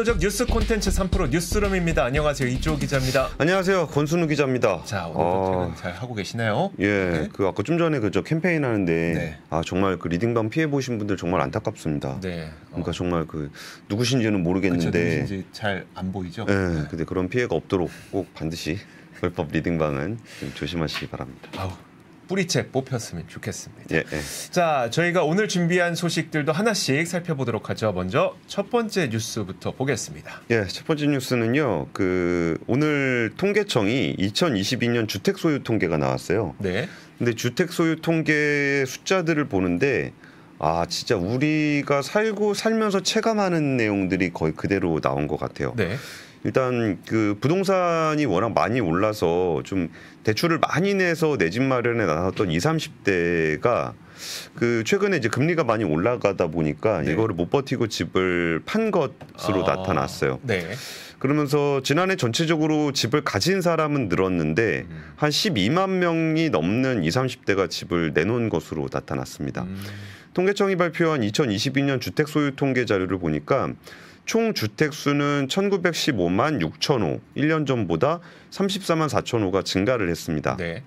압도적 뉴스 콘텐츠 3프로 뉴스룸입니다. 안녕하세요. 이쪽 기자입니다. 안녕하세요. 권순우 기자입니다. 자, 오늘부터는 아... 잘 하고 계시나요? 예. 네. 그 아까 좀 전에 그저 캠페인 하는데 네. 아, 정말 그 리딩방 피해 보신 분들 정말 안타깝습니다. 네. 어. 그러니까 정말 그 누구신지는 모르겠는데 그쵸, 누구신지 잘안 보이죠? 예. 네. 근데 그런 피해가 없도록 꼭 반드시 불법 리딩방은 좀 조심하시기 바랍니다. 아우. 뿌리채 뽑혔으면 좋겠습니다. 예, 예. 자, 저희가 오늘 준비한 소식들도 하나씩 살펴보도록 하죠. 먼저 첫 번째 뉴스부터 보겠습니다. 예, 첫 번째 뉴스는요. 그 오늘 통계청이 2022년 주택 소유 통계가 나왔어요. 네. 근데 주택 소유 통계 숫자들을 보는데 아 진짜 우리가 살고 살면서 체감하는 내용들이 거의 그대로 나온 것 같아요. 네. 일단 그 부동산이 워낙 많이 올라서 좀 대출을 많이 내서 내 집 마련에 나섰던 20, 30대가 그 최근에 이제 금리가 많이 올라가다 보니까 네. 이거를 못 버티고 집을 판 것으로 아, 나타났어요. 네. 그러면서 지난해 전체적으로 집을 가진 사람은 늘었는데 음. 한 12만 명이 넘는 20, 30대가 집을 내놓은 것으로 나타났습니다. 음. 통계청이 발표한 2022년 주택 소유 통계 자료를 보니까 총 주택 수는 1915만 6천 호, 1년 전보다 34만 4천 호가 증가를 했습니다. 네.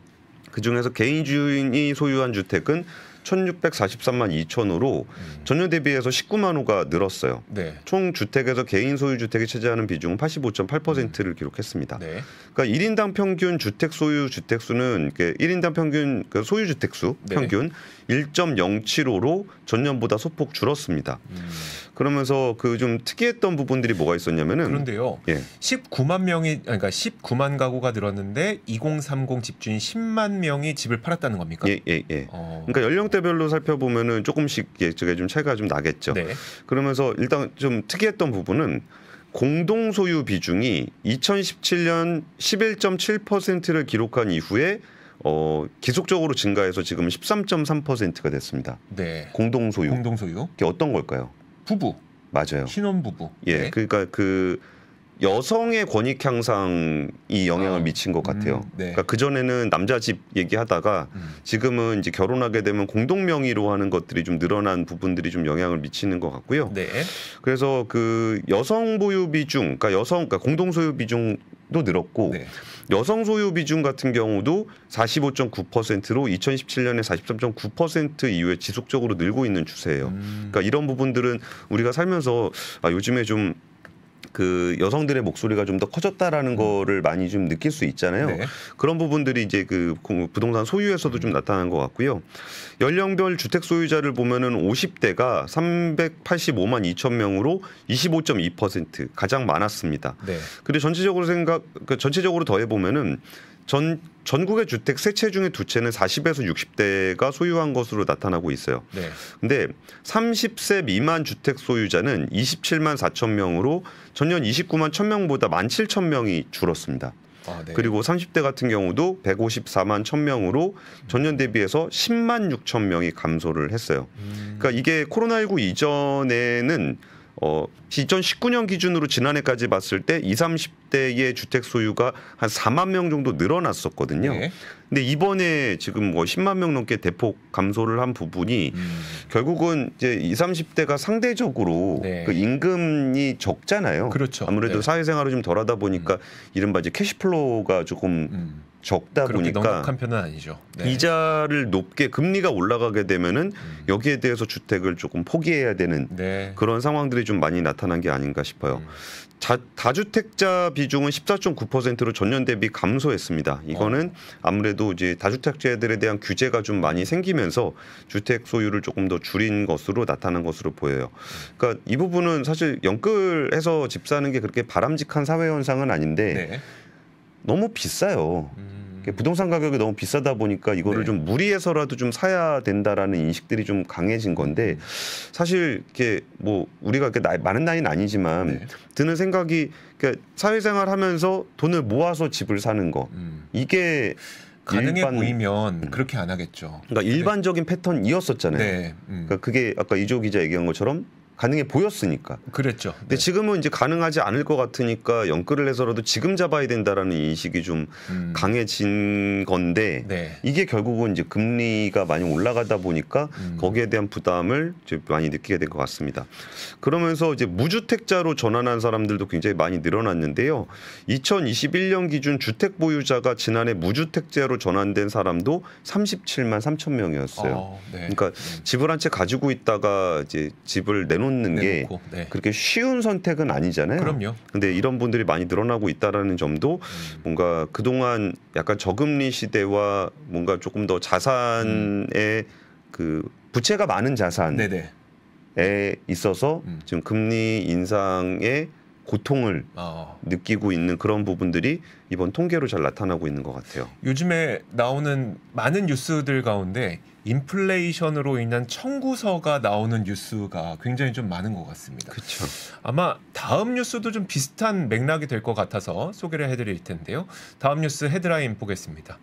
그 중에서 개인 주인이 소유한 주택은 1,643만 2천으로 음. 전년 대비해서 19만 호가 늘었어요. 네. 총 주택에서 개인 소유 주택이 차지하는 비중은 85.8%를 음. 기록했습니다. 네. 그러니까 1인당 평균 주택 소유 주택 수는 1인당 그 평균 그 소유 주택 수 네. 평균 1.075로 전년보다 소폭 줄었습니다. 음. 그러면서 그 좀 특이했던 부분들이 뭐가 있었냐면은 그런데요. 예. 19만 명이 그러니까 19만 가구가 늘었는데 2030 집주인 10만 명이 집을 팔았다는 겁니까? 예, 예, 예. 어. 그러니까 연령 연대별로 살펴보면은 조금씩 예, 저게 좀 차이가 좀 나겠죠. 네. 그러면서 일단 좀 특이했던 부분은 공동 소유 비중이 2017년 11.7%를 기록한 이후에 어, 지속적으로 증가해서 지금 13.3%가 됐습니다. 네. 공동 소유. 공동 소유. 이게 어떤 걸까요? 부부. 맞아요. 신혼 부부. 예. 네. 그러니까 그 여성의 권익 향상이 영향을 아. 미친 것 같아요. 음, 네. 그러니까 그 전에는 남자 집 얘기하다가 음. 지금은 이제 결혼하게 되면 공동 명의로 하는 것들이 좀 늘어난 부분들이 좀 영향을 미치는 것 같고요. 네. 그래서 그 여성 보유 비중, 그러니까 여성, 그러니까 공동 소유 비중도 늘었고 네. 여성 소유 비중 같은 경우도 45.9%로 2017년에 43.9% 이후에 지속적으로 늘고 있는 추세예요. 음. 그러니까 이런 부분들은 우리가 살면서 아, 요즘에 좀그 여성들의 목소리가 좀 더 커졌다라는 거를 많이 좀 느낄 수 있잖아요. 네. 그런 부분들이 이제 그 부동산 소유에서도 좀 나타난 것 같고요. 연령별 주택 소유자를 보면은 50대가 385만 2천 명으로 25.2% 가장 많았습니다. 네. 근데 전체적으로 생각 그 전체적으로 더해 보면은 전 전국의 주택 세 채 중에 두 채는 40에서 60대가 소유한 것으로 나타나고 있어요. 네. 근데 30세 미만 주택 소유자는 27만 4천 명으로 전년 29만 1천 명보다 1만 7천 명이 줄었습니다. 아, 네. 그리고 30대 같은 경우도 154만 1000명으로 전년 대비해서 10만 6천 명이 감소를 했어요. 음. 그러니까 이게 코로나19 이전에는 어, 2019년 기준으로 지난해까지 봤을 때 20, 30대의 주택 소유가 한 4만 명 정도 늘어났었거든요. 네. 근데 이번에 지금 뭐 10만 명 넘게 대폭 감소를 한 부분이 음. 결국은 이제 20, 30대가 상대적으로 네. 그 임금이 적잖아요. 그렇죠. 아무래도 네. 사회생활을 좀 덜하다 보니까 음. 이른바 이제 캐시플로우가 조금 음. 적다 보니까 편은 아니죠. 네. 이자를 높게 금리가 올라가게 되면은 음. 여기에 대해서 주택을 조금 포기해야 되는 네. 그런 상황들이 좀 많이 나타난 게 아닌가 싶어요. 음. 자, 다주택자 비중은 14.9%로 전년 대비 감소했습니다. 이거는 어. 아무래도 이제 다주택자들에 대한 규제가 좀 많이 생기면서 주택 소유를 조금 더 줄인 것으로 나타난 것으로 보여요. 그러니까 이 부분은 사실 연끌해서 집 사는 게 그렇게 바람직한 사회 현상은 아닌데 네. 너무 비싸요. 음. 부동산 가격이 너무 비싸다 보니까 이거를 네. 좀 무리해서라도 좀 사야 된다라는 인식들이 좀 강해진 건데 음. 사실 이렇게 뭐 우리가 이렇게 나이, 많은 나이는 아니지만 네. 드는 생각이 그 사회생활 하면서 돈을 모아서 집을 사는 거 음. 이게 가능해 일반, 보이면 음. 그렇게 안 하겠죠. 그러니까 네. 일반적인 네. 패턴이었었잖아요. 음. 그러니까 그게 아까 이조 기자 얘기한 것처럼 가능해 보였으니까. 그랬죠. 근데 네. 지금은 이제 가능하지 않을 것 같으니까 연끌을 해서라도 지금 잡아야 된다라는 인식이 좀 음. 강해진 건데 네. 이게 결국은 이제 금리가 많이 올라가다 보니까 음. 거기에 대한 부담을 이 많이 느끼게 된 것 같습니다. 그러면서 이제 무주택자로 전환한 사람들도 굉장히 많이 늘어났는데요. 2021년 기준 주택 보유자가 지난해 무주택자로 전환된 사람도 37만 3천 명이었어요. 어, 네. 그러니까 음. 집을 한 채 가지고 있다가 이제 집을 내놓 내놓는 내놓고, 게 네. 그렇게 쉬운 선택은 아니잖아요. 그럼요. 근데 이런 분들이 많이 늘어나고 있다라는 점도 음. 뭔가 그동안 약간 저금리 시대와 뭔가 조금 더 자산의 음. 그 부채가 많은 자산에 네네. 네. 있어서 음. 지금 금리 인상에 고통을 어. 느끼고 있는 그런 부분들이 이번 통계로 잘 나타나고 있는 것 같아요. 요즘에 나오는 많은 뉴스들 가운데 인플레이션으로 인한 청구서가 나오는 뉴스가 굉장히 좀 많은 것 같습니다. 그렇죠. 아마 다음 뉴스도 좀 비슷한 맥락이 될 것 같아서 소개를 해드릴 텐데요. 다음 뉴스 헤드라인 보겠습니다.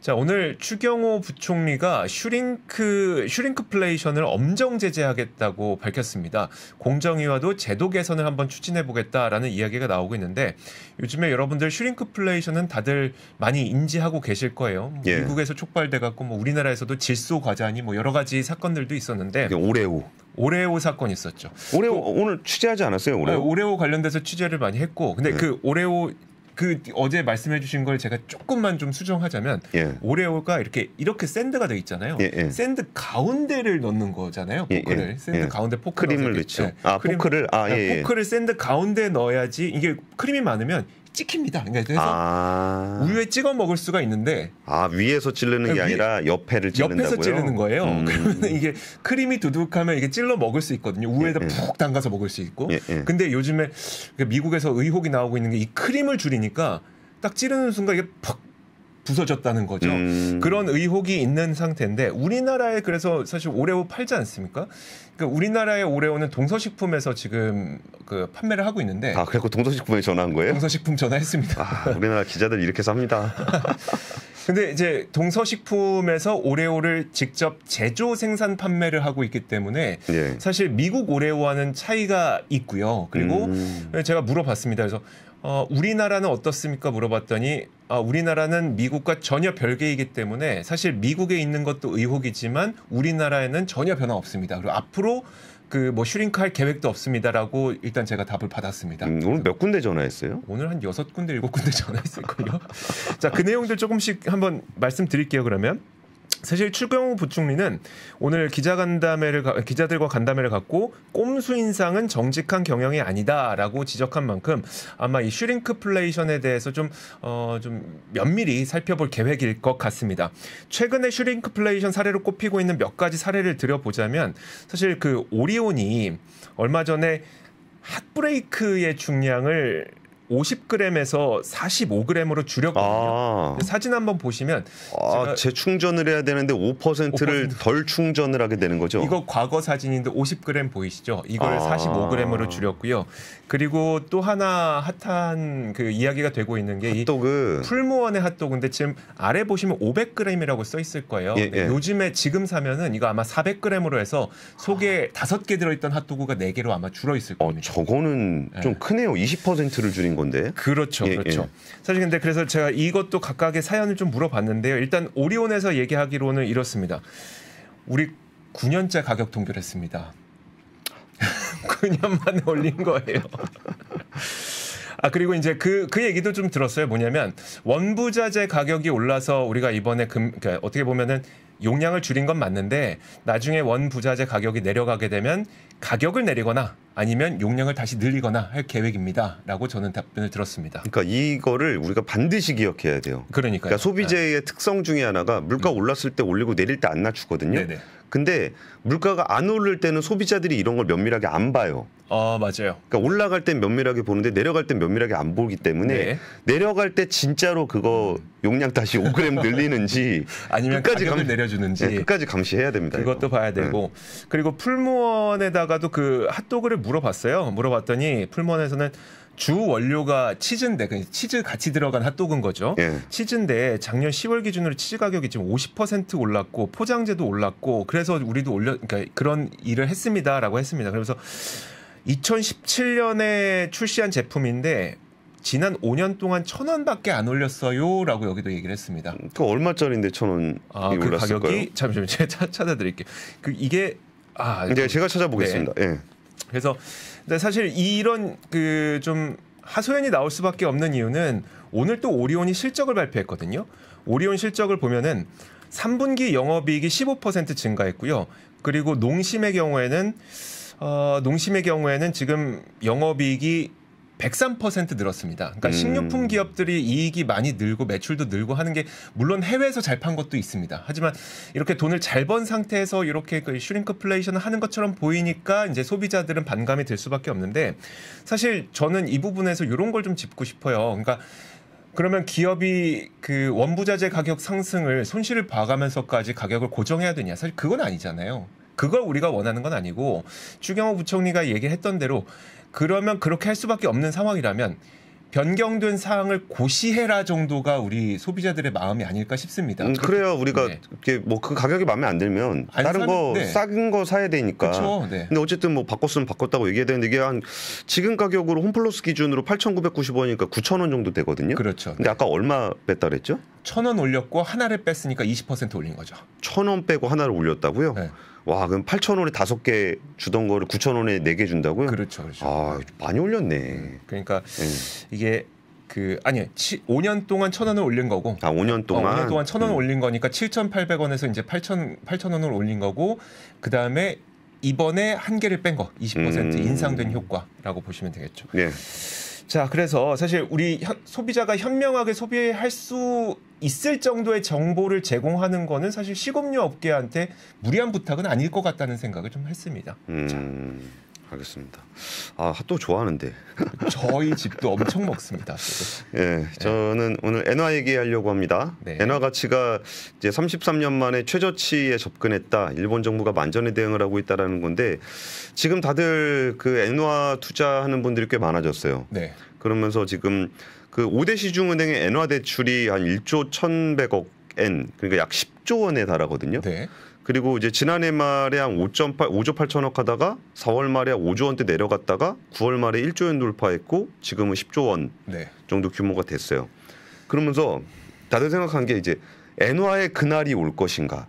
자, 오늘 추경호 부총리가 슈링크, 슈링크플레이션을 엄정 제재하겠다고 밝혔습니다. 공정위와도 제도 개선을 한번 추진해보겠다라는 이야기가 나오고 있는데 요즘에 여러분들 슈링크플레이션은 다들 많이 인지하고 계실 거예요. 뭐 예. 미국에서 촉발돼갖고 뭐 우리나라에서도 질소 과자니 뭐 여러 가지 사건들도 있었는데 오레오. 오레오 사건 있었죠. 오레오 또, 오늘 취재하지 않았어요? 오레오? 아, 오레오 관련돼서 취재를 많이 했고 근데 네. 그 오레오 그 어제 말씀해주신 걸 제가 조금만 좀 수정하자면 예. 오레오가 이렇게 이렇게 샌드가 돼 있잖아요. 예, 예. 샌드 가운데를 넣는 거잖아요. 예, 예. 포크를 샌드 예. 가운데 포크 크림을 넣죠. 아 크림, 포크를 아 포크를 샌드 가운데 넣어야지 이게 크림이 많으면 찍힙니다. 그러니까 그래서 아. 우유에 찍어 먹을 수가 있는데 아 위에서 찌르는 게 아니라 옆에를 찌른다고요? 옆에서 찌르는 거예요. 음. 그러면 이게 크림이 두둑하면 이게 찔러 먹을 수 있거든요. 우유에다 예, 예, 푹 담가서 먹을 수 있고. 예, 예. 근데 요즘에 미국에서 의혹이 나오고 있는 게 이 크림을 줄이니까 딱 찌르는 순간 이게 퍽 부서졌다는 거죠. 음. 그런 의혹이 있는 상태인데 우리나라에 그래서 사실 오레오 팔지 않습니까? 그러니까 우리나라의 오레오는 동서식품에서 지금 그 판매를 하고 있는데 아그래갖 동서식품에 전화한 거예요? 동서식품 전화했습니다. 아, 우리나라 기자들 이렇게 삽니다 근데 이제 동서식품에서 오레오를 직접 제조 생산 판매를 하고 있기 때문에 예. 사실 미국 오레오와는 차이가 있고요. 그리고 음. 제가 물어봤습니다. 그래서 어, 우리나라는 어떻습니까? 물어봤더니 아, 우리나라는 미국과 전혀 별개이기 때문에 사실 미국에 있는 것도 의혹이지만 우리나라에는 전혀 변화 없습니다. 그리고 앞으로 그 뭐 슈링크할 계획도 없습니다라고 일단 제가 답을 받았습니다. 음, 오늘 몇 군데 전화했어요? 오늘 한6 군데 7 군데 전화했을 거예요. 자, 그 내용들 조금씩 한번 말씀드릴게요. 그러면 사실 추경호 부총리는 오늘 기자간담회를 기자들과 간담회를 갖고 꼼수 인상은 정직한 경영이 아니다라고 지적한 만큼 아마 이 슈링크플레이션에 대해서 좀어좀 어, 좀 면밀히 살펴볼 계획일 것 같습니다. 최근에 슈링크플레이션 사례로 꼽히고 있는 몇 가지 사례를 들여보자면 사실 그 오리온이 얼마 전에 핫브레이크의 중량을 50g에서 45g으로 줄였거든요. 아. 사진 한번 보시면 아, 재충전을 해야 되는데 5%를 5%. 덜 충전을 하게 되는 거죠. 이거 과거 사진인데 50g 보이시죠? 이걸 아. 45g으로 줄였고요. 그리고 또 하나 핫한 그 이야기가 되고 있는 게 핫도그. 풀무원의 핫도그인데 지금 아래 보시면 500g이라고 써 있을 거예요. 예, 예. 요즘에 지금 사면은 이거 아마 400g으로 해서 속에 아. 5개 들어있던 핫도그가 4개로 아마 줄어 있을 어, 겁니다. 어, 저거는 예. 좀 크네요. 20%를 줄인 건데. 그렇죠. 예, 그렇죠. 예. 사실 근데 그래서 제가 이것도 각각의 사연을 좀 물어봤는데요. 일단 오리온에서 얘기하기로는 이렇습니다. 우리 9년째 가격 동결했습니다. 9년 만에 올린 거예요. 아 그리고 이제 그그 그 얘기도 좀 들었어요. 뭐냐면 원부자재 가격이 올라서 우리가 이번에 금 그러니까 어떻게 보면은 용량을 줄인 건 맞는데 나중에 원부자재 가격이 내려가게 되면 가격을 내리거나 아니면 용량을 다시 늘리거나 할 계획입니다라고 저는 답변을 들었습니다. 그러니까 이거를 우리가 반드시 기억해야 돼요. 그러니까 소비재의 네. 특성 중에 하나가 물가 음. 올랐을 때 올리고 내릴 때 안 낮추거든요. 네네. 근데 물가가 안 오를 때는 소비자들이 이런 걸 면밀하게 안 봐요. 아 어, 맞아요. 그러니까 올라갈 땐 면밀하게 보는데 내려갈 땐 면밀하게 안 보기 때문에 네. 내려갈 때 진짜로 그거 음. 용량 다시 5g 늘리는지 아니면 끝까지 감, 내려주는지 네, 끝까지 감시해야 됩니다. 그것도 이거. 봐야 되고 네. 그리고 풀무원에다가도 그 핫도그를 물어봤어요. 물어봤더니 풀무원에서는 주 원료가 치즈인데 그 치즈 같이 들어간 핫도그인 거죠. 예. 치즈인데 작년 10월 기준으로 치즈 가격이 지금 50% 올랐고 포장재도 올랐고 그래서 우리도 올려 그러니까 그런 일을 했습니다라고 했습니다. 그래서 2017년에 출시한 제품인데 지난 5년 동안 천 원밖에 안 올렸어요라고 여기도 얘기를 했습니다. 그 얼마짜리인데 천 원이 아, 그 올랐을까요? 가격이 잠시만 제가 찾아드릴게요. 그 이게 아, 네, 제가 찾아보겠습니다. 네. 예. 그래서 사실 이런 그 좀 하소연이 나올 수밖에 없는 이유는 오늘 또 오리온이 실적을 발표했거든요. 오리온 실적을 보면은 3분기 영업이익이 15% 증가했고요. 그리고 농심의 경우에는 어, 농심의 경우에는 지금 영업이익이 103% 늘었습니다. 그러니까 음. 식료품 기업들이 이익이 많이 늘고 매출도 늘고 하는 게 물론 해외에서 잘 판 것도 있습니다. 하지만 이렇게 돈을 잘 번 상태에서 이렇게 그 슈링크플레이션을 하는 것처럼 보이니까 이제 소비자들은 반감이 될 수밖에 없는데 사실 저는 이 부분에서 이런 걸 좀 짚고 싶어요. 그러니까 그러면 기업이 그 원부자재 가격 상승을 손실을 봐가면서까지 가격을 고정해야 되냐? 사실 그건 아니잖아요. 그걸 우리가 원하는 건 아니고 추경호 부총리가 얘기했던 대로 그러면 그렇게 할 수밖에 없는 상황이라면 변경된 사항을 고시해라 정도가 우리 소비자들의 마음이 아닐까 싶습니다. 음, 그래야 우리가 네. 이게뭐 그 가격이 마음에 안 들면 안 다른 사는, 거 네. 싸긴 거 사야 되니까. 그쵸, 네. 근데 어쨌든 뭐 바꿨으면 바꿨다고 얘기해야 되는데 이게 한 지금 가격으로 홈플러스 기준으로 8,990원이니까 9,000원 정도 되거든요. 그렇죠. 근데 네. 아까 얼마 뺐다 그랬죠? 1,000원 올렸고 하나를 뺐으니까 20% 올린 거죠. 1,000원 빼고 하나를 올렸다고요? 네. 와 그럼 8천 원에 다섯 개 주던 거를 9천 원에 네 개 준다고요? 그렇죠, 그렇죠. 아 많이 올렸네. 음, 그러니까 네. 이게 그 아니 치, 5년 동안 천 원을 올린 거고 아 5년 동안 어, 5년 동안 천 원을 음. 올린 거니까 7,800원에서 이제 8천0 8천 원을 올린 거고 그 다음에 이번에 한 개를 뺀 거 20% 음. 인상된 효과라고 보시면 되겠죠. 네. 자, 그래서 사실 우리 현, 소비자가 현명하게 소비할 수 있을 정도의 정보를 제공하는 거는 사실 식음료 업계한테 무리한 부탁은 아닐 것 같다는 생각을 좀 했습니다. 음... 자. 알겠습니다. 아 핫도그 좋아하는데 저희 집도 엄청 먹습니다. 예, 네, 저는 예. 오늘 엔화 얘기하려고 합니다. 네. 엔화 가치가 이제 33년 만에 최저치에 접근했다. 일본 정부가 만전의 대응을 하고 있다라는 건데 지금 다들 그 엔화 투자하는 분들이 꽤 많아졌어요. 네. 그러면서 지금 그 5대 시중은행의 엔화 대출이 한 1조 1,100억 엔 그러니까 약 10조 원에 달하거든요. 네. 그리고 이제 지난해 말에 한 5.8, 5조 8천억 하다가 4월 말에 5조 원대 내려갔다가 9월 말에 1조 원 돌파했고 지금은 10조 원 네. 정도 규모가 됐어요. 그러면서 다들 생각한 게 이제 엔화의 그날이 올 것인가.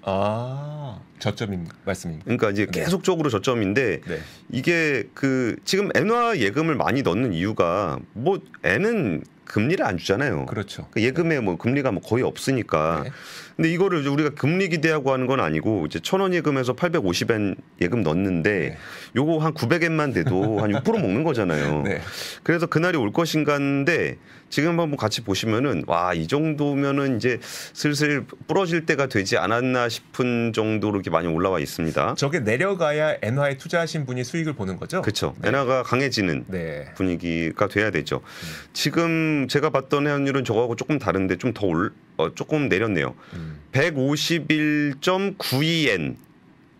아 저점인 말씀입니다. 그러니까 이제 네. 계속적으로 저점인데 네. 이게 그 지금 엔화 예금을 많이 넣는 이유가 뭐 엔은 금리를 안 주잖아요. 그렇죠. 그러니까 예금에 뭐 금리가 뭐 거의 없으니까. 네. 근데 이거를 우리가 금리 기대하고 하는 건 아니고 이제 천 원 예금에서 850엔 예금 넣는데 네. 요거 한 900엔만 돼도 한 6% 먹는 거잖아요. 네. 그래서 그날이 올 것인가인데 지금 한번 같이 보시면은 와 이 정도면은 이제 슬슬 부러질 때가 되지 않았나 싶은 정도로 이렇게 많이 올라와 있습니다. 저게 내려가야 엔화에 투자하신 분이 수익을 보는 거죠? 그렇죠. 엔화가 강해지는 네. 분위기가 돼야 되죠. 음. 지금 제가 봤던 회원율은 저거하고 조금 다른데 좀 더 올, 어, 조금 내렸네요. 음. 151.92엔.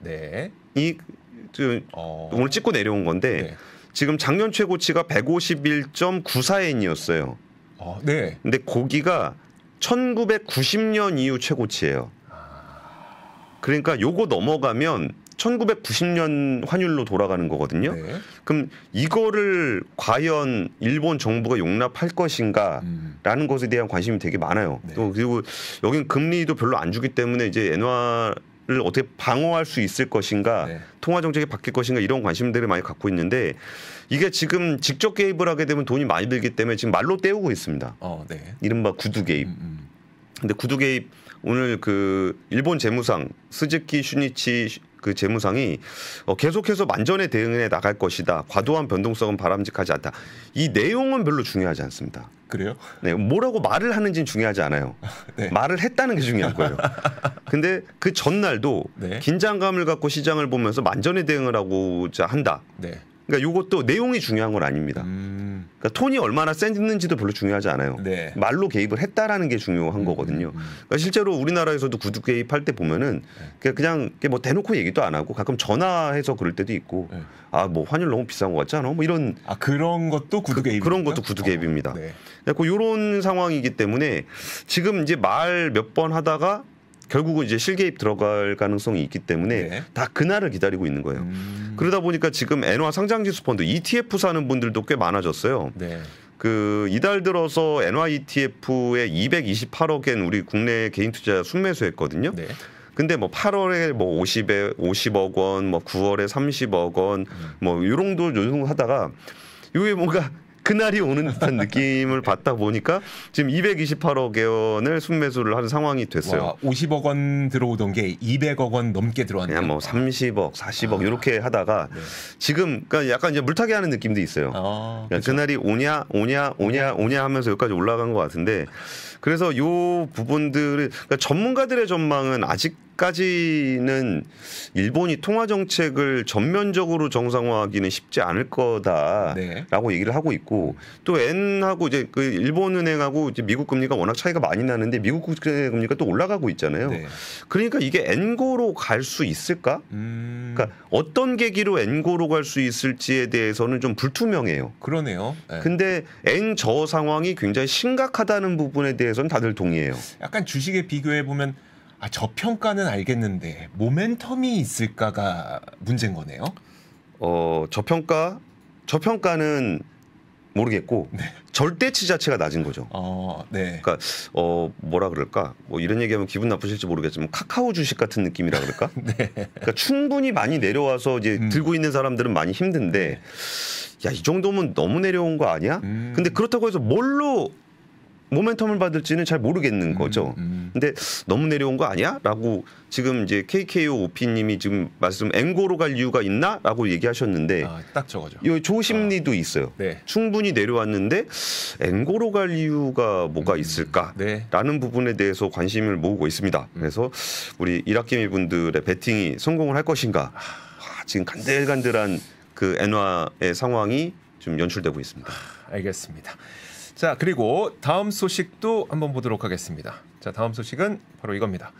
네. 이지 어. 오늘 찍고 내려온 건데 네. 지금 작년 최고치가 151.94엔이었어요. 어, 네. 근데 고기가 1990년 이후 최고치예요. 아. 그러니까 요거 넘어가면 1990년 환율로 돌아가는 거거든요. 네. 그럼 이거를 과연 일본 정부가 용납할 것인가라는 음. 것에 대한 관심이 되게 많아요. 네. 또 그리고 여긴 금리도 별로 안 주기 때문에 이제 엔화를 어떻게 방어할 수 있을 것인가, 네. 통화 정책이 바뀔 것인가 이런 관심들을 많이 갖고 있는데 이게 지금 직접 개입을 하게 되면 돈이 많이 들기 때문에 지금 말로 때우고 있습니다. 어, 네. 이른바 구두 개입. 음, 음. 근데 구두 개입 오늘 그 일본 재무상 스즈키 슈니치 그 재무상이 어, 계속해서 만전에 대응해 나갈 것이다. 과도한 변동성은 바람직하지 않다. 이 내용은 별로 중요하지 않습니다. 그래요? 네, 뭐라고 말을 하는지는 중요하지 않아요. 네. 말을 했다는 게 중요한 거예요. 근데 그 전날도 네. 긴장감을 갖고 시장을 보면서 만전에 대응을 하고자 한다. 네. 그러니까 요것도 내용이 중요한 건 아닙니다. 음. 그러니까 톤이 얼마나 센는지도 별로 중요하지 않아요. 네. 말로 개입을 했다라는 게 중요한 음. 거거든요. 음, 음. 그러니까 실제로 우리나라에서도 구두 개입할 때 보면은 네. 그냥, 그냥 뭐 대놓고 얘기도 안 하고 가끔 전화해서 그럴 때도 있고 네. 아뭐 환율 너무 비싼 것 같지 않아? 뭐 이런 아 그런 것도 구두 개입 그, 그런 것도 구두 어, 개입입니다. 어, 네. 그러 요런 상황이기 때문에 지금 이제 말 몇 번 하다가 결국은 이제 실개입 들어갈 가능성이 있기 때문에 네. 다 그날을 기다리고 있는 거예요. 음. 그러다 보니까 지금 엔화 상장지수 펀드 ETF 사는 분들도 꽤 많아졌어요. 네. 그 이달 들어서 엔화 ETF에 228억엔 우리 국내 개인 투자 순매수했거든요. 네. 근데 뭐 8월에 뭐 50에 50억 원, 뭐 9월에 30억 원, 음. 뭐 요런 도 요런 하다가 이게 뭔가 그날이 오는 듯한 느낌을 받다 보니까 지금 228억 개원을 순매수를 한 상황이 됐어요. 와, 50억 원 들어오던 게 200억 원 넘게 들어왔네요. 뭐 30억, 40억 아. 이렇게 하다가 네. 지금 그러니까 약간 이제 물타기 하는 느낌도 있어요. 아, 그러니까 그렇죠. 그날이 오냐, 오냐, 오냐, 오냐 하면서 여기까지 올라간 것 같은데 그래서 요 부분들을 그러니까 전문가들의 전망은 아직 아직까지는 일본이 통화 정책을 전면적으로 정상화하기는 쉽지 않을 거다라고 네. 얘기를 하고 있고 또 엔하고 이제 그 일본 은행하고 이제 미국 금리가 워낙 차이가 많이 나는데 미국 금리가 또 올라가고 있잖아요. 네. 그러니까 이게 엔고로 갈 수 있을까? 음... 그러니까 어떤 계기로 엔고로 갈 수 있을지에 대해서는 좀 불투명해요. 그러네요. 네. 근데 엔 저 상황이 굉장히 심각하다는 부분에 대해서는 다들 동의해요. 약간 주식에 비교해 보면 아, 저평가는 알겠는데 모멘텀이 있을까가 문제인 거네요. 어, 저평가? 저평가는 모르겠고 네. 절대치 자체가 낮은 거죠. 어, 네. 그러니까 어 뭐라 그럴까? 뭐 이런 얘기하면 기분 나쁘실지 모르겠지만 카카오 주식 같은 느낌이라 그럴까? 네. 그러니까 충분히 많이 내려와서 이제 음. 들고 있는 사람들은 많이 힘든데 네. 야이 정도면 너무 내려온 거 아니야? 음. 근데 그렇다고 해서 뭘로 모멘텀을 받을지는 잘 모르겠는 음, 거죠. 음, 음, 근데 너무 내려온 거 아니야?라고 지금 이제 KKO 오피님이 지금 말씀 앵고로 갈 이유가 있나?라고 얘기하셨는데 아, 딱 저거죠. 이 조심리도 아, 있어요. 네. 충분히 내려왔는데 앵고로 갈 이유가 뭐가 음, 있을까라는 네. 부분에 대해서 관심을 모으고 있습니다. 그래서 우리 이학개미 분들의 베팅이 성공을 할 것인가? 아. 아, 지금 간들간들한 그 엔화의 상황이 좀 연출되고 있습니다. 아, 알겠습니다. 자, 그리고 다음 소식도 한번 보도록 하겠습니다. 자, 다음 소식은 바로 이겁니다.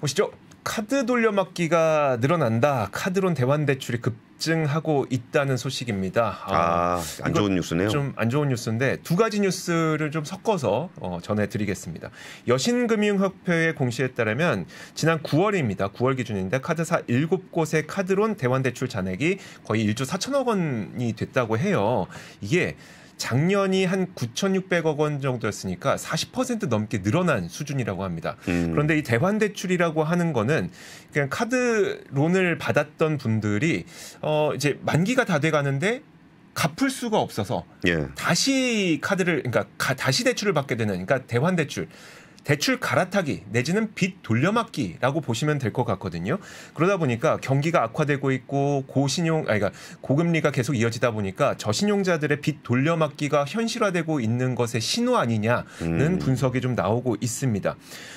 보시죠. 카드 돌려막기가 늘어난다. 카드론 대환 대출이 급증하고 있다는 소식입니다. 아, 아안 좋은 뉴스네요. 좀 안 좋은 뉴스인데 두 가지 뉴스를 좀 섞어서 어, 전해드리겠습니다. 여신금융협회의 공시에 따르면 지난 9월입니다. 9월 기준인데 카드사 7곳의 카드론 대환 대출 잔액이 거의 1조 4천억 원이 됐다고 해요. 이게 작년이 한 9,600억 원 정도였으니까 40% 넘게 늘어난 수준이라고 합니다. 음. 그런데 이 대환 대출이라고 하는 거는 그냥 카드론을 받았던 분들이 어 이제 만기가 다 돼 가는데 갚을 수가 없어서 예. 다시 카드를 그러니까 가, 다시 대출을 받게 되는 그러니까 대환 대출 대출 갈아타기 내지는 빚 돌려막기라고 보시면 될 것 같거든요. 그러다 보니까 경기가 악화되고 있고 고신용 아니 그러니까 고금리가 계속 이어지다 보니까 저신용자들의 빚 돌려막기가 현실화되고 있는 것의 신호 아니냐는 음. 분석이 좀 나오고 있습니다.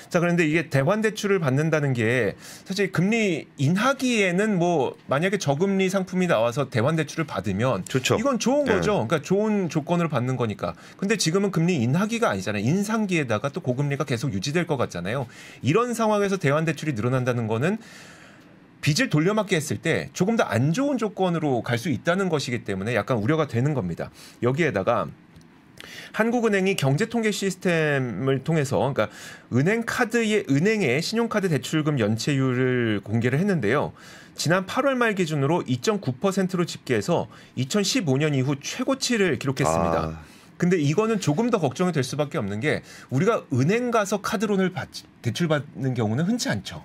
자 그런데 이게 대환 대출을 받는다는 게 사실 금리 인하기에는 뭐 만약에 저금리 상품이 나와서 대환 대출을 받으면 좋죠. 이건 좋은 네. 거죠. 네. 그러니까 좋은 조건으로 받는 거니까. 근데 지금은 금리 인하기가 아니잖아요. 인상기에다가 또 고금리가 계속 계속 유지될 것 같잖아요. 이런 상황에서 대환 대출이 늘어난다는 거는 빚을 돌려막게 했을 때 조금 더 안 좋은 조건으로 갈 수 있다는 것이기 때문에 약간 우려가 되는 겁니다. 여기에다가 한국은행이 경제통계 시스템을 통해서 그러니까 은행 카드의 은행의 신용카드 대출금 연체율을 공개를 했는데요. 지난 8월 말 기준으로 2.9%로 집계해서 2015년 이후 최고치를 기록했습니다. 아. 근데 이거는 조금 더 걱정이 될 수밖에 없는 게 우리가 은행 가서 카드론을 받, 대출받는 경우는 흔치 않죠.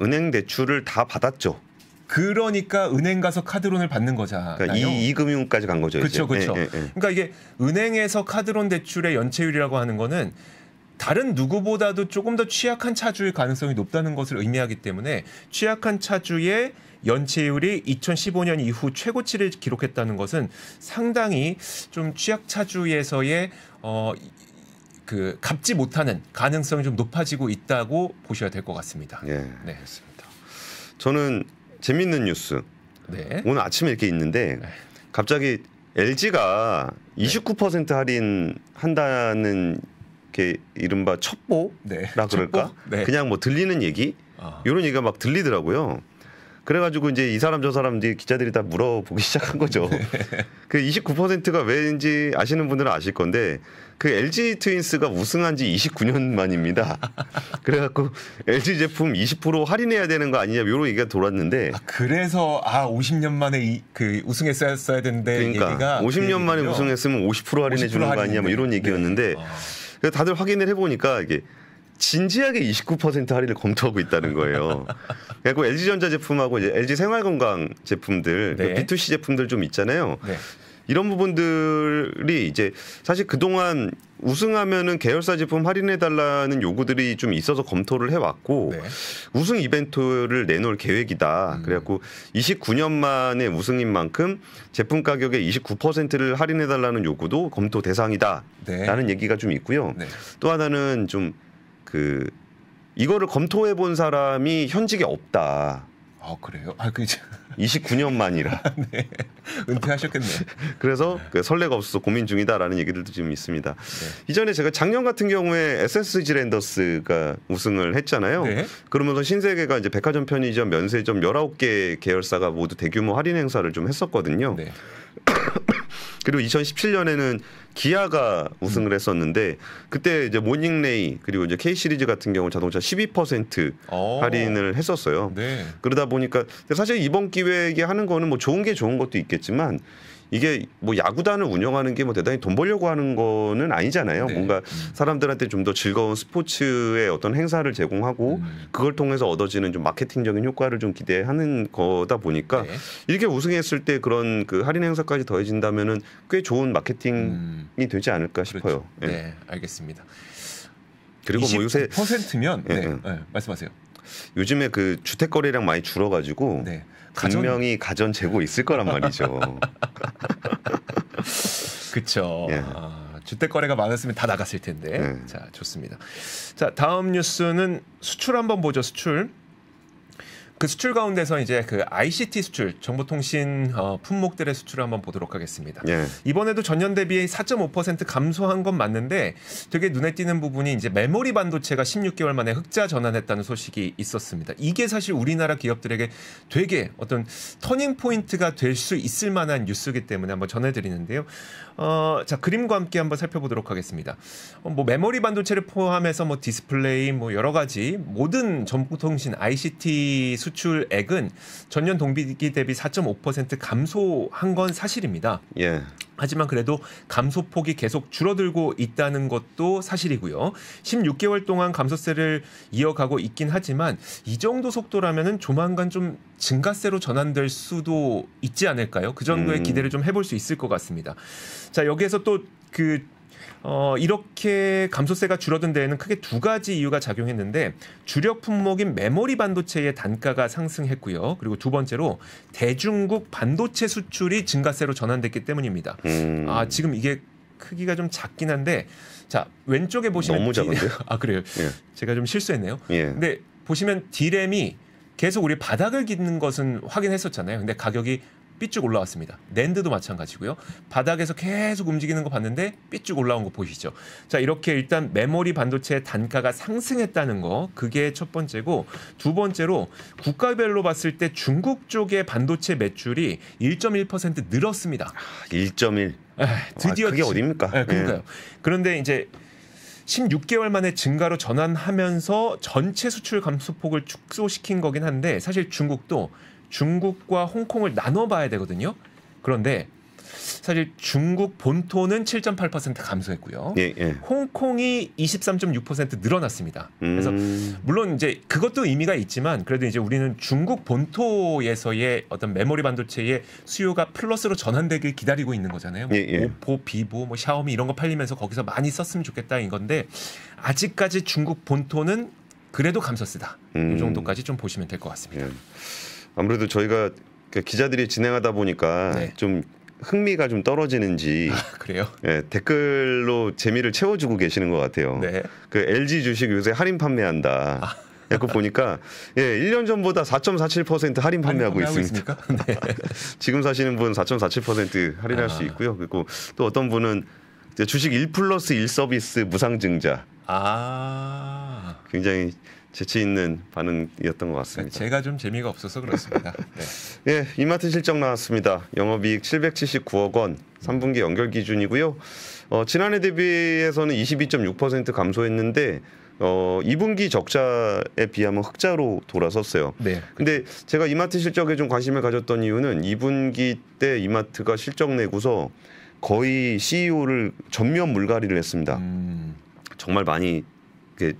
은행 대출을 다 받았죠. 그러니까 은행 가서 카드론을 받는 거잖아요. 그러니까 이, 이 금융까지 간 거죠. 그렇죠, 그렇죠. 예, 예, 예. 그러니까 이게 은행에서 카드론 대출의 연체율이라고 하는 거는 다른 누구보다도 조금 더 취약한 차주의 가능성이 높다는 것을 의미하기 때문에 취약한 차주의 연체율이 2015년 이후 최고치를 기록했다는 것은 상당히 좀 취약 차주에서의 어, 그 갚지 못하는 가능성이 좀 높아지고 있다고 보셔야 될 것 같습니다. 예, 네, 그렇습니다. 저는 재밌는 뉴스. 네. 오늘 아침에 이렇게 있는데 네. 갑자기 LG가 29% 할인 한다는 이렇게 이른바 첩보라 네. 그럴까? 첩보? 네. 그냥 뭐 들리는 얘기 아. 이런 얘기가 막 들리더라고요. 그래가지고 이제 이 사람 저 사람 이제 기자들이 다 물어보기 시작한 거죠. 네. 그 29%가 왜인지 아시는 분들은 아실 건데 그 LG 트윈스가 우승한 지 29년 만입니다. 그래갖고 LG 제품 20% 할인해야 되는 거 아니냐 요런 얘기가 돌았는데 아, 그래서 아 50년 만에 이, 그 우승했어야 했어야 되는데 그러니까 50년 만에 우승했으면 50% 할인해 주는 거 아니냐 뭐 이런 얘기였는데 네. 아. 다들 확인을 해보니까 이게 진지하게 29% 할인을 검토하고 있다는 거예요. 그리고 LG전자 제품하고 이제 LG 생활건강 제품들, 그 네. 그 B2C 제품들 좀 있잖아요. 네. 이런 부분들이 이제 사실 그동안 우승하면은 계열사 제품 할인해 달라는 요구들이 좀 있어서 검토를 해왔고 네. 우승 이벤트를 내놓을 계획이다. 음. 그래갖고 29년 만에 우승인 만큼 제품 가격의 29%를 할인해 달라는 요구도 검토 대상이다라는 네. 얘기가 좀 있고요. 네. 또 하나는 좀 그 이거를 검토해 본 사람이 현직에 없다. 아 그래요? 아그 29년 만이라. 네. 은퇴하셨겠네. 그래서 네. 그 설레가 없어서 고민 중이다라는 얘기들도 지금 있습니다. 네. 이전에 제가 작년 같은 경우에 SSG 랜더스가 우승을 했잖아요. 네. 그러면서 신세계가 이제 백화점 편의점 면세점 19개 계열사가 모두 대규모 할인 행사를 좀 했었거든요. 네. 그리고 2017년에는 기아가 우승을 음. 했었는데 그때 이제 모닝레이 그리고 이제 K 시리즈 같은 경우 자동차 12% 오. 어. 할인을 했었어요. 네. 그러다 보니까 사실 이번 기획에 하는 거는 뭐 좋은 게 좋은 것도 있겠지만 이게 뭐 야구단을 운영하는 게 뭐 대단히 돈 벌려고 하는 거는 아니잖아요. 네. 뭔가 사람들한테 좀 더 즐거운 스포츠의 어떤 행사를 제공하고 음. 그걸 통해서 얻어지는 좀 마케팅적인 효과를 좀 기대하는 거다 보니까 네. 이렇게 우승했을 때 그런 그 할인 행사까지 더해진다면은 꽤 좋은 마케팅이 음. 되지 않을까 그 싶어요. 네. 네, 알겠습니다. 그리고 뭐 요새 퍼센트면 예, 네. 예. 네. 말씀하세요. 요즘에 그 주택 거래량 많이 줄어가지고 네. 분명히 가전 재고 있을 거란 말이죠. 그렇죠. 예. 아, 주택 거래가 많았으면 다 나갔을 텐데. 예. 자 좋습니다. 자 다음 뉴스는 수출 한번 보죠. 수출. 그 수출 가운데서 이제 그 ICT 수출, 정보통신 어, 품목들의 수출을 한번 보도록 하겠습니다. 예. 이번에도 전년 대비 4.5% 감소한 건 맞는데 되게 눈에 띄는 부분이 이제 메모리 반도체가 16개월 만에 흑자 전환했다는 소식이 있었습니다. 이게 사실 우리나라 기업들에게 되게 어떤 터닝 포인트가 될 수 있을 만한 뉴스기 때문에 한번 전해드리는데요. 어, 자 그림과 함께 한번 살펴보도록 하겠습니다. 어, 뭐 메모리 반도체를 포함해서 뭐 디스플레이, 뭐 여러 가지 모든 정보통신 ICT 수출액은 전년 동기 대비 4.5% 감소한 건 사실입니다. 예. 하지만 그래도 감소폭이 계속 줄어들고 있다는 것도 사실이고요. 16개월 동안 감소세를 이어가고 있긴 하지만 이 정도 속도라면 조만간 좀 증가세로 전환될 수도 있지 않을까요? 그 정도의 음. 기대를 좀 해볼 수 있을 것 같습니다. 자 여기에서 또그 어, 이렇게 감소세가 줄어든 데에는 크게 두 가지 이유가 작용했는데 주력 품목인 메모리 반도체의 단가가 상승했고요. 그리고 두 번째로 대중국 반도체 수출이 증가세로 전환됐기 때문입니다. 음. 아 지금 이게 크기가 좀 작긴 한데 자 왼쪽에 보시면 너무 작은데 아 그래요 예. 제가 좀 실수했네요 예. 근데 보시면 디램이 계속 우리 바닥을 깃는 것은 확인했었잖아요 근데 가격이 삐쭉 올라왔습니다. 낸드도 마찬가지고요. 바닥에서 계속 움직이는 거 봤는데 삐쭉 올라온 거 보이시죠? 자 이렇게 일단 메모리 반도체의 단가가 상승했다는 거 그게 첫 번째고 두 번째로 국가별로 봤을 때 중국 쪽의 반도체 매출이 1.1% 늘었습니다. 아, 1.1. 에 아, 드디어 아, 그게 어디입니까? 네, 아, 그러니까요. 예. 그런데 이제 16개월 만에 증가로 전환하면서 전체 수출 감소폭을 축소시킨 거긴 한데 사실 중국도 중국과 홍콩을 나눠봐야 되거든요. 그런데 사실 중국 본토는 7.8% 감소했고요. 예, 예. 홍콩이 23.6% 늘어났습니다. 그래서 음. 물론 이제 그것도 의미가 있지만 그래도 이제 우리는 중국 본토에서의 어떤 메모리 반도체의 수요가 플러스로 전환되길 기다리고 있는 거잖아요. 뭐 예, 예. 오포, 비보, 뭐 샤오미 이런 거 팔리면서 거기서 많이 썼으면 좋겠다 이건데 아직까지 중국 본토는 그래도 감소세다. 음... 이 정도까지 좀 보시면 될 것 같습니다. 예. 아무래도 저희가 그 기자들이 진행하다 보니까 네. 좀 흥미가 좀 떨어지는지 아, 그래요? 예, 댓글로 재미를 채워주고 계시는 것 같아요. 네. 그 LG 주식 요새 할인 판매한다. 아. 그 보니까 예, 1년 전보다 4.47% 할인 판매하고 할인 있습니다. 네. 지금 사시는 분 4.47% 할인할 아. 수 있고요. 그리고 또 어떤 분은 주식 1 플러스 1 서비스 무상 증자. 아. 굉장히 재치 있는 반응이었던 것 같습니다. 그러니까 제가 좀 재미가 없어서 그렇습니다. 네. 예, 이마트 실적 나왔습니다. 영업이익 779억 원, 3분기 연결 기준이고요. 어, 지난해 대비해서는 22.6% 감소했는데 어, 2분기 적자에 비하면 흑자로 돌아섰어요. 네. 근데 제가 이마트 실적에 좀 관심을 가졌던 이유는 2분기 때 이마트가 실적 내고서 거의 CEO를 전면 물갈이를 했습니다. 음. 정말 많이 이렇게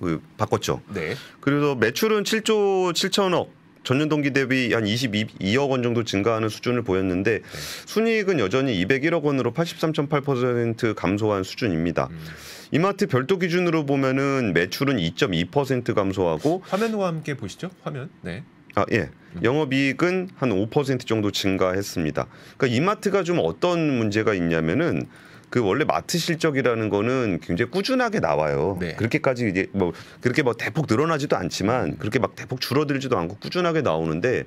그 바꿨죠. 네. 그래서 매출은 7조 7천억 전년 동기 대비 한 22억 원 정도 증가하는 수준을 보였는데 순이익은 여전히 201억 원으로 83.8% 감소한 수준입니다. 음. 이마트 별도 기준으로 보면은 매출은 2.2% 감소하고 화면과 함께 보시죠. 화면. 네. 아, 예. 음. 영업이익은 한 5% 정도 증가했습니다. 그러니까 이마트가 좀 어떤 문제가 있냐면은 그 원래 마트 실적이라는 거는 굉장히 꾸준하게 나와요. 네. 그렇게까지 이제 뭐 그렇게 뭐 대폭 늘어나지도 않지만 그렇게 막 대폭 줄어들지도 않고 꾸준하게 나오는데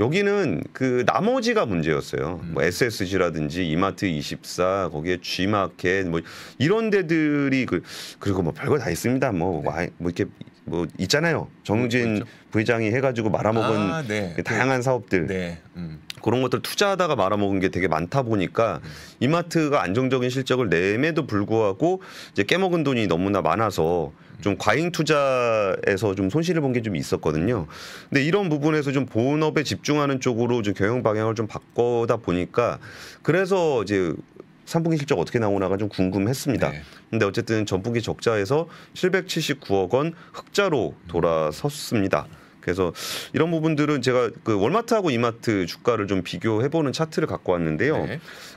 여기는 그 나머지가 문제였어요. 뭐 음. 뭐 SSG라든지 이마트 24 거기에 G마켓 뭐 이런 데들이 그 그리고 뭐 별거 다 있습니다. 뭐뭐 네. 뭐 이렇게 뭐 있잖아요. 정진 그 뭐 부회장이 해가지고 말아먹은 아, 네. 그 그 다양한 네. 사업들 네. 음. 그런 것들 투자하다가 말아먹은 게 되게 많다 보니까 음. 이마트가 안정적인 실적을 내매도 불구하고 이제 깨먹은 돈이 너무나 많아서 좀 과잉 투자에서 좀 손실을 본 게 좀 있었거든요. 근데 이런 부분에서 좀 본업에 집중하는 쪽으로 좀 경영 방향을 좀 바꿔다 보니까 그래서 이제 3분기 실적 어떻게 나오나가 좀 궁금했습니다. 네. 근데 어쨌든 전분기 적자에서 779억 원 흑자로 돌아섰습니다. 그래서 이런 부분들은 제가 그 월마트하고 이마트 주가를 좀 비교해보는 차트를 갖고 왔는데요.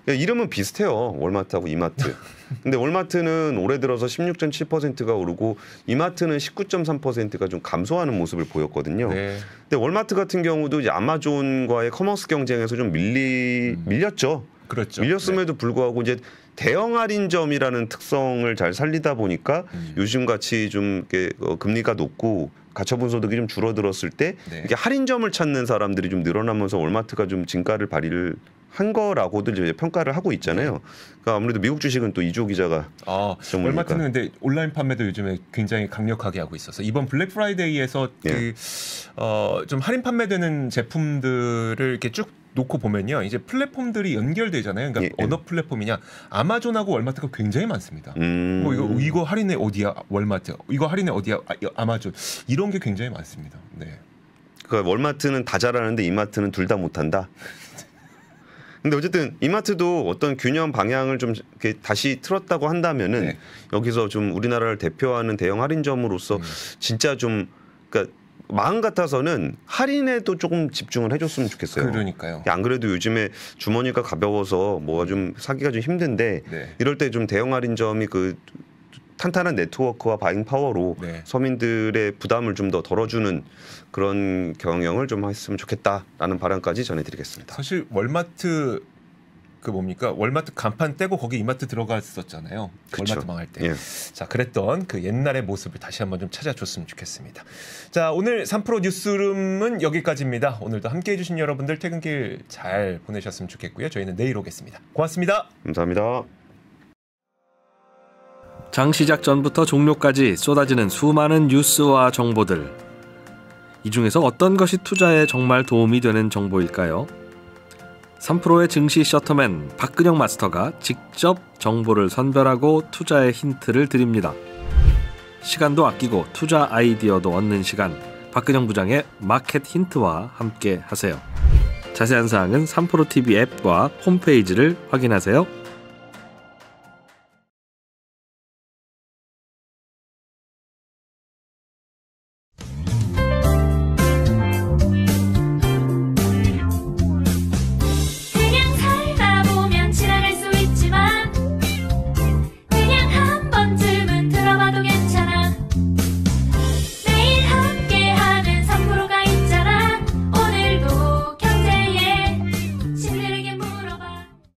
네. 이름은 비슷해요. 월마트하고 이마트. 근데 월마트는 올해 들어서 16.7%가 오르고 이마트는 19.3%가 좀 감소하는 모습을 보였거든요. 네. 근데 월마트 같은 경우도 이제 아마존과의 커머스 경쟁에서 좀 밀리 음. 밀렸죠. 그렇죠. 밀렸음에도 네. 불구하고 이제 대형 할인점이라는 특성을 잘 살리다 보니까 음. 요즘 같이 좀 이렇게 어, 금리가 높고 가처분 소득이 좀 줄어들었을 때 네. 이게 할인점을 찾는 사람들이 좀 늘어나면서 월마트가 좀 진가를 발휘를 한 거라고들 이제 평가를 하고 있잖아요. 네. 그러니까 아무래도 미국 주식은 또 이조 기자가 아, 월마트는 근데 온라인 판매도 요즘에 굉장히 강력하게 하고 있어서 이번 블랙 프라이데이에서 네. 예. 그어좀 할인 판매되는 제품들을 이렇게 쭉 놓고 보면요. 이제 플랫폼들이 연결되잖아요. 그러니까 예, 예, 어느 플랫폼이냐. 아마존하고 월마트가 굉장히 많습니다. 음. 뭐 이거 이거 할인해 어디야? 월마트. 이거 할인해 어디야? 아, 마존 이런 게 굉장히 많습니다. 네. 그러니까 월마트는 다 잘하는데 이마트는 둘 다 못한다. 근데 어쨌든 이마트도 어떤 균형 방향을 좀 이렇게 다시 틀었다고 한다면은 네. 여기서 좀 우리나라를 대표하는 대형 할인점으로서 음. 진짜 좀 그러니까 마음 같아서는 할인에도 조금 집중을 해줬으면 좋겠어요. 그러니까요. 안 그래도 요즘에 주머니가 가벼워서 뭐가 좀 사기가 좀 힘든데 네. 이럴 때 좀 대형 할인점이 그 탄탄한 네트워크와 바잉 파워로 네. 서민들의 부담을 좀 더 덜어주는 그런 경영을 좀 했으면 좋겠다라는 바람까지 전해드리겠습니다. 사실 월마트 그 뭡니까 월마트 간판 떼고 거기 이마트 들어갔었잖아요. 그 그쵸. 월마트 망할 때. 예. 자 그랬던 그 옛날의 모습을 다시 한번 좀 찾아줬으면 좋겠습니다. 자 오늘 3프로 뉴스룸은 여기까지입니다. 오늘도 함께해 주신 여러분들 퇴근길 잘 보내셨으면 좋겠고요. 저희는 내일 오겠습니다. 고맙습니다. 감사합니다. 장 시작 전부터 종료까지 쏟아지는 수많은 뉴스와 정보들. 이 중에서 어떤 것이 투자에 정말 도움이 되는 정보일까요? 3프로의 증시 셔터맨 박근영 마스터가 직접 정보를 선별하고 투자의 힌트를 드립니다. 시간도 아끼고 투자 아이디어도 얻는 시간 박근영 부장의 마켓 힌트와 함께 하세요. 자세한 사항은 3프로TV 앱과 홈페이지를 확인하세요.